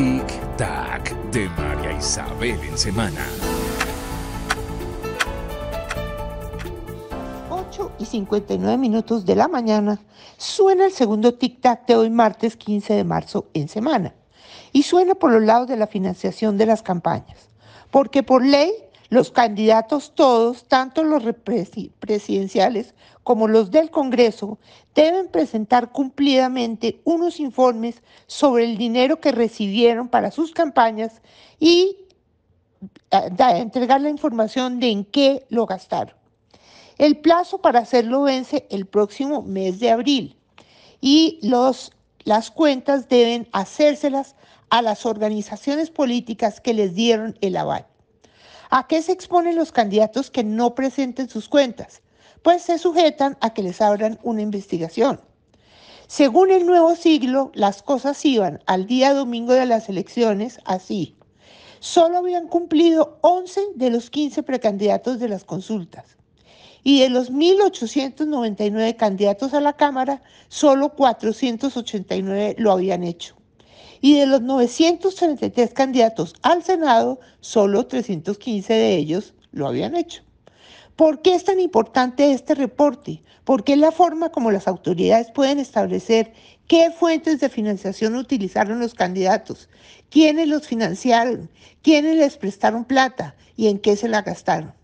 Tic Tac de María Isabel en semana. 8 y 59 minutos de la mañana suena el segundo Tic Tac de hoy martes 15 de marzo en semana. Y suena por los lados de la financiación de las campañas. Porque por ley los candidatos todos, tanto los presidenciales como los del Congreso, deben presentar cumplidamente unos informes sobre el dinero que recibieron para sus campañas y eh, entregar la información de en qué lo gastaron. El plazo para hacerlo vence el próximo mes de abril y las cuentas deben hacérselas a las organizaciones políticas que les dieron el aval. ¿A qué se exponen los candidatos que no presenten sus cuentas? Pues se sujetan a que les abran una investigación. Según el nuevo siglo, las cosas iban al día domingo de las elecciones así. Solo habían cumplido 11 de los 15 precandidatos de las consultas. Y de los 1.899 candidatos a la Cámara, solo 489 lo habían hecho y de los 933 candidatos al Senado, solo 315 de ellos lo habían hecho. ¿Por qué es tan importante este reporte? Porque es la forma como las autoridades pueden establecer qué fuentes de financiación utilizaron los candidatos, quiénes los financiaron, quiénes les prestaron plata y en qué se la gastaron.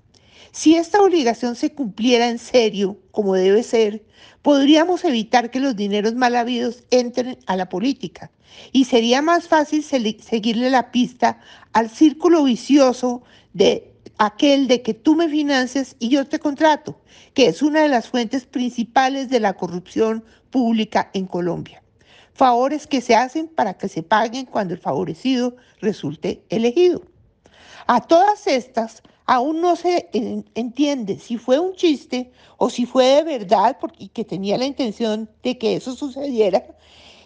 Si esta obligación se cumpliera en serio, como debe ser, podríamos evitar que los dineros mal habidos entren a la política y sería más fácil seguirle la pista al círculo vicioso de aquel de que tú me financias y yo te contrato, que es una de las fuentes principales de la corrupción pública en Colombia. Favores que se hacen para que se paguen cuando el favorecido resulte elegido. A todas estas, Aún no se entiende si fue un chiste o si fue de verdad, porque que tenía la intención de que eso sucediera,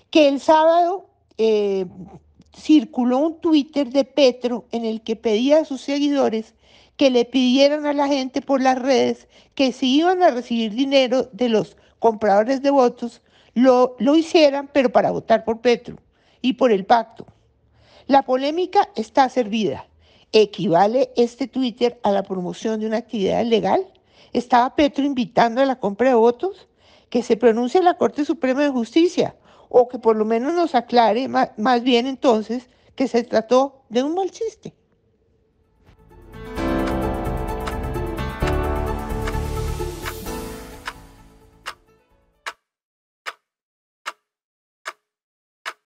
que el sábado eh, circuló un Twitter de Petro en el que pedía a sus seguidores que le pidieran a la gente por las redes que si iban a recibir dinero de los compradores de votos, lo hicieran, pero para votar por Petro y por el pacto. La polémica está servida. ¿Equivale este Twitter a la promoción de una actividad legal? ¿Estaba Petro invitando a la compra de votos? Que se pronuncie la Corte Suprema de Justicia o que por lo menos nos aclare más, más bien entonces que se trató de un mal chiste.